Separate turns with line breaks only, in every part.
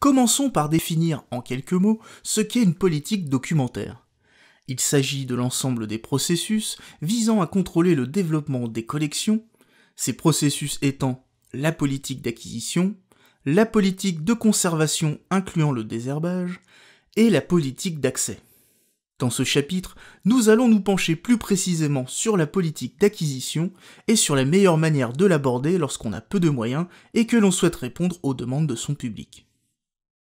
Commençons par définir en quelques mots ce qu'est une politique documentaire. Il s'agit de l'ensemble des processus visant à contrôler le développement des collections, ces processus étant la politique d'acquisition, la politique de conservation incluant le désherbage, et la politique d'accès. Dans ce chapitre, nous allons nous pencher plus précisément sur la politique d'acquisition et sur la meilleure manière de l'aborder lorsqu'on a peu de moyens et que l'on souhaite répondre aux demandes de son public.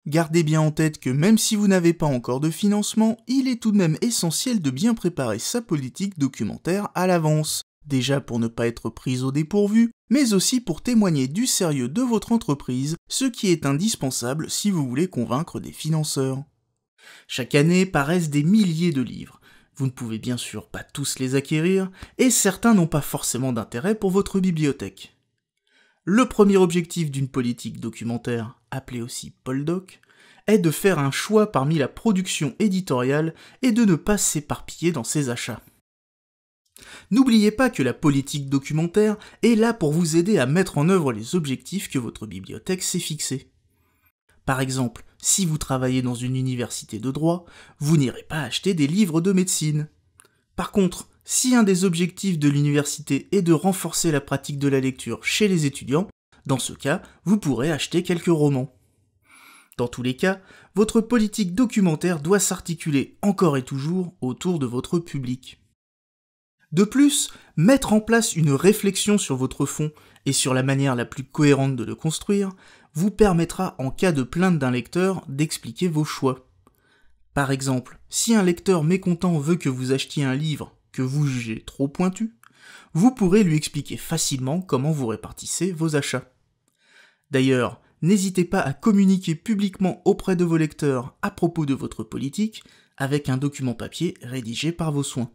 Gardez bien en tête que même si vous n'avez pas encore de financement, il est tout de même essentiel de bien préparer sa politique documentaire à l'avance, déjà pour ne pas être prise au dépourvu, mais aussi pour témoigner du sérieux de votre entreprise, ce qui est indispensable si vous voulez convaincre des financeurs. Chaque année paraissent des milliers de livres. Vous ne pouvez bien sûr pas tous les acquérir, et certains n'ont pas forcément d'intérêt pour votre bibliothèque. Le premier objectif d'une politique documentaire, appelée aussi Poldoc, est de faire un choix parmi la production éditoriale et de ne pas s'éparpiller dans ses achats. N'oubliez pas que la politique documentaire est là pour vous aider à mettre en œuvre les objectifs que votre bibliothèque s'est fixés. Par exemple, si vous travaillez dans une université de droit, vous n'irez pas acheter des livres de médecine. Par contre, si un des objectifs de l'université est de renforcer la pratique de la lecture chez les étudiants, dans ce cas, vous pourrez acheter quelques romans. Dans tous les cas, votre politique documentaire doit s'articuler encore et toujours autour de votre public. De plus, mettre en place une réflexion sur votre fonds et sur la manière la plus cohérente de le construire vous permettra en cas de plainte d'un lecteur d'expliquer vos choix. Par exemple, si un lecteur mécontent veut que vous achetiez un livre que vous jugez trop pointu, vous pourrez lui expliquer facilement comment vous répartissez vos achats. D'ailleurs, n'hésitez pas à communiquer publiquement auprès de vos lecteurs à propos de votre politique avec un document papier rédigé par vos soins.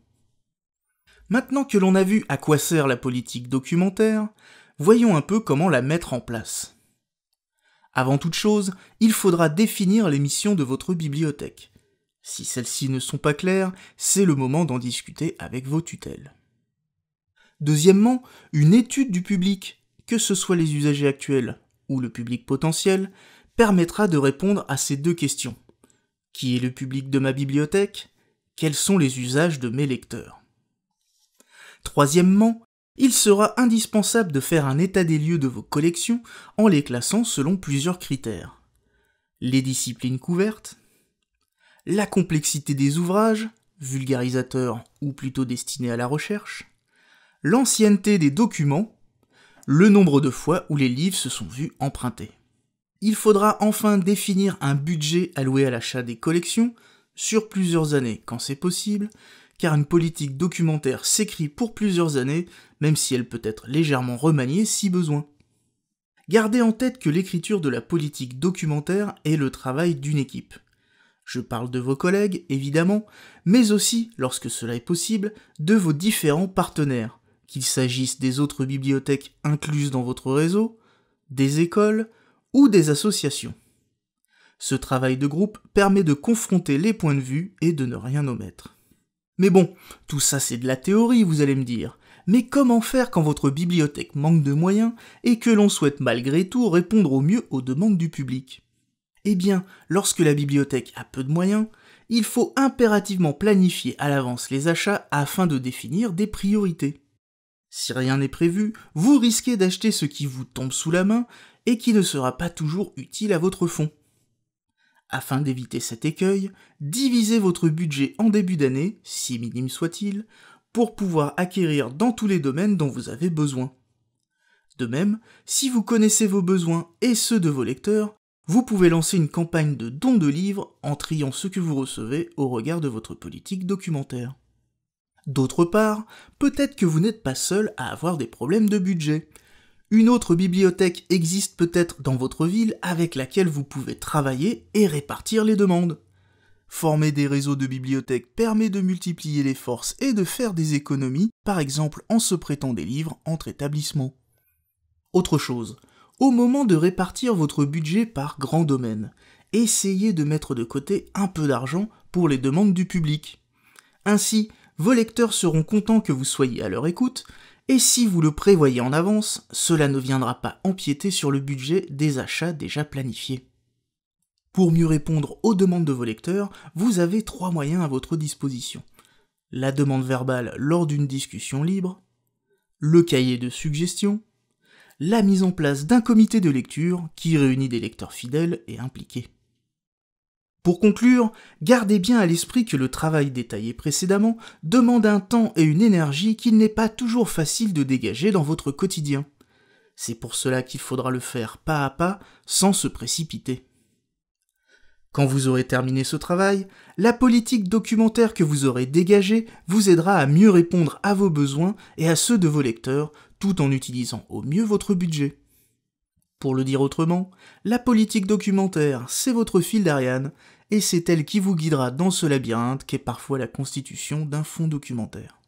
Maintenant que l'on a vu à quoi sert la politique documentaire, voyons un peu comment la mettre en place. Avant toute chose, il faudra définir les missions de votre bibliothèque. Si celles-ci ne sont pas claires, c'est le moment d'en discuter avec vos tutelles. Deuxièmement, une étude du public, que ce soit les usagers actuels, ou le public potentiel, permettra de répondre à ces deux questions. Qui est le public de ma bibliothèque Quels sont les usages de mes lecteurs Troisièmement, il sera indispensable de faire un état des lieux de vos collections en les classant selon plusieurs critères. Les disciplines couvertes, la complexité des ouvrages, vulgarisateurs ou plutôt destinés à la recherche, l'ancienneté des documents, le nombre de fois où les livres se sont vus empruntés. Il faudra enfin définir un budget alloué à l'achat des collections sur plusieurs années quand c'est possible, car une politique documentaire s'écrit pour plusieurs années, même si elle peut être légèrement remaniée si besoin. Gardez en tête que l'écriture de la politique documentaire est le travail d'une équipe. Je parle de vos collègues, évidemment, mais aussi, lorsque cela est possible, de vos différents partenaires, qu'il s'agisse des autres bibliothèques incluses dans votre réseau, des écoles ou des associations. Ce travail de groupe permet de confronter les points de vue et de ne rien omettre. Mais bon, tout ça c'est de la théorie, vous allez me dire. Mais comment faire quand votre bibliothèque manque de moyens et que l'on souhaite malgré tout répondre au mieux aux demandes du public Eh bien, lorsque la bibliothèque a peu de moyens, il faut impérativement planifier à l'avance les achats afin de définir des priorités. Si rien n'est prévu, vous risquez d'acheter ce qui vous tombe sous la main et qui ne sera pas toujours utile à votre fonds. Afin d'éviter cet écueil, divisez votre budget en début d'année, si minime soit-il, pour pouvoir acquérir dans tous les domaines dont vous avez besoin. De même, si vous connaissez vos besoins et ceux de vos lecteurs, vous pouvez lancer une campagne de dons de livres en triant ce que vous recevez au regard de votre politique documentaire. D'autre part, peut-être que vous n'êtes pas seul à avoir des problèmes de budget. Une autre bibliothèque existe peut-être dans votre ville avec laquelle vous pouvez travailler et répartir les demandes. Former des réseaux de bibliothèques permet de multiplier les forces et de faire des économies, par exemple en se prêtant des livres entre établissements. Autre chose, au moment de répartir votre budget par grand domaine, essayez de mettre de côté un peu d'argent pour les demandes du public. Ainsi, vos lecteurs seront contents que vous soyez à leur écoute, et si vous le prévoyez en avance, cela ne viendra pas empiéter sur le budget des achats déjà planifiés. Pour mieux répondre aux demandes de vos lecteurs, vous avez trois moyens à votre disposition. La demande verbale lors d'une discussion libre, le cahier de suggestions, la mise en place d'un comité de lecture qui réunit des lecteurs fidèles et impliqués. Pour conclure, gardez bien à l'esprit que le travail détaillé précédemment demande un temps et une énergie qu'il n'est pas toujours facile de dégager dans votre quotidien. C'est pour cela qu'il faudra le faire pas à pas sans se précipiter. Quand vous aurez terminé ce travail, la politique documentaire que vous aurez dégagée vous aidera à mieux répondre à vos besoins et à ceux de vos lecteurs tout en utilisant au mieux votre budget. Pour le dire autrement, la politique documentaire, c'est votre fil d'Ariane, et c'est elle qui vous guidera dans ce labyrinthe qu'est parfois la constitution d'un fonds documentaire.